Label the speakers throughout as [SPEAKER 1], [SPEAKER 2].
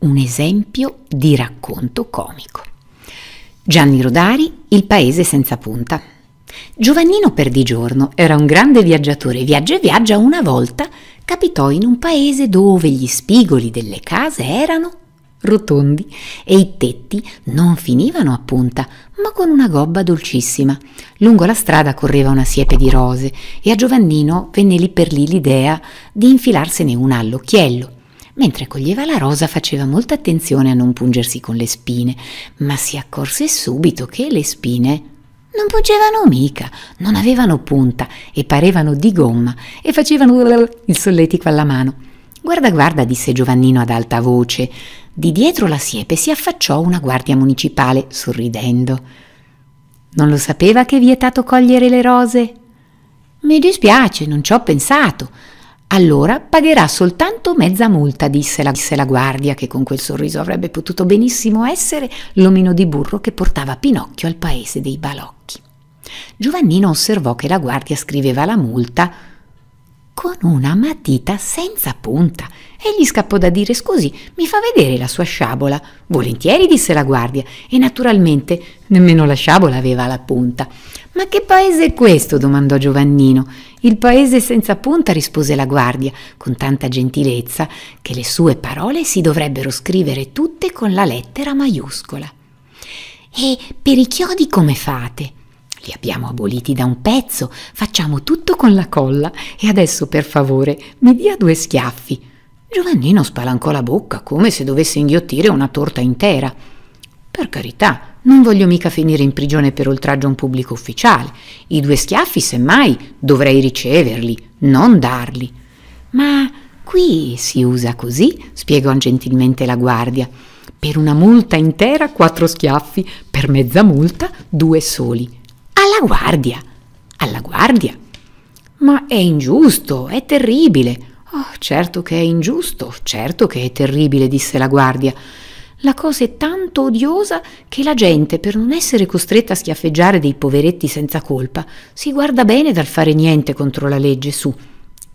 [SPEAKER 1] un esempio di racconto comico. Gianni Rodari, Il paese senza punta. Giovannino Perdigiorno era un grande viaggiatore, viaggia e viaggia una volta capitò in un paese dove gli spigoli delle case erano rotondi e i tetti non finivano a punta, ma con una gobba dolcissima. Lungo la strada correva una siepe di rose e a Giovannino venne lì per lì l'idea di infilarsene una all'occhiello Mentre coglieva la rosa faceva molta attenzione a non pungersi con le spine, ma si accorse subito che le spine non pungevano mica, non avevano punta e parevano di gomma e facevano il solletico alla mano. Guarda, guarda, disse Giovannino ad alta voce. Di dietro la siepe si affacciò una guardia municipale, sorridendo. Non lo sapeva che è vietato cogliere le rose? Mi dispiace, non ci ho pensato. Allora pagherà soltanto mezza multa, disse la, disse la guardia, che con quel sorriso avrebbe potuto benissimo essere l'omino di burro che portava Pinocchio al paese dei balocchi. Giovannino osservò che la guardia scriveva la multa con una matita senza punta e gli scappò da dire scusi, mi fa vedere la sua sciabola. Volentieri disse la guardia e naturalmente nemmeno la sciabola aveva la punta. Ma che paese è questo? domandò Giovannino. Il paese senza punta rispose la guardia con tanta gentilezza che le sue parole si dovrebbero scrivere tutte con la lettera maiuscola. E per i chiodi come fate? Li abbiamo aboliti da un pezzo, facciamo tutto con la colla e adesso per favore mi dia due schiaffi. Giovannino spalancò la bocca come se dovesse inghiottire una torta intera. Per carità, non voglio mica finire in prigione per oltraggio a un pubblico ufficiale. I due schiaffi, semmai, dovrei riceverli, non darli. Ma qui si usa così, spiegò gentilmente la guardia. Per una multa intera quattro schiaffi, per mezza multa due soli. Alla guardia, alla guardia. Ma è ingiusto, è terribile. Oh, certo che è ingiusto, certo che è terribile, disse la guardia. La cosa è tanto odiosa che la gente, per non essere costretta a schiaffeggiare dei poveretti senza colpa, si guarda bene dal fare niente contro la legge su.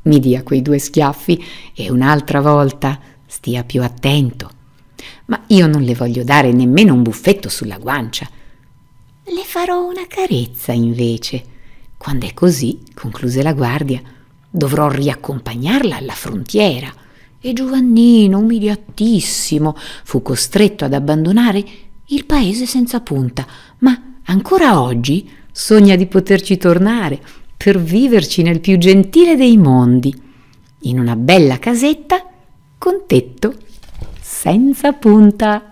[SPEAKER 1] Mi dia quei due schiaffi e un'altra volta stia più attento. Ma io non le voglio dare nemmeno un buffetto sulla guancia. Le farò una carezza invece. Quando è così, concluse la guardia, dovrò riaccompagnarla alla frontiera. E Giovannino, umiliatissimo, fu costretto ad abbandonare il paese senza punta, ma ancora oggi sogna di poterci tornare per viverci nel più gentile dei mondi, in una bella casetta con tetto senza punta.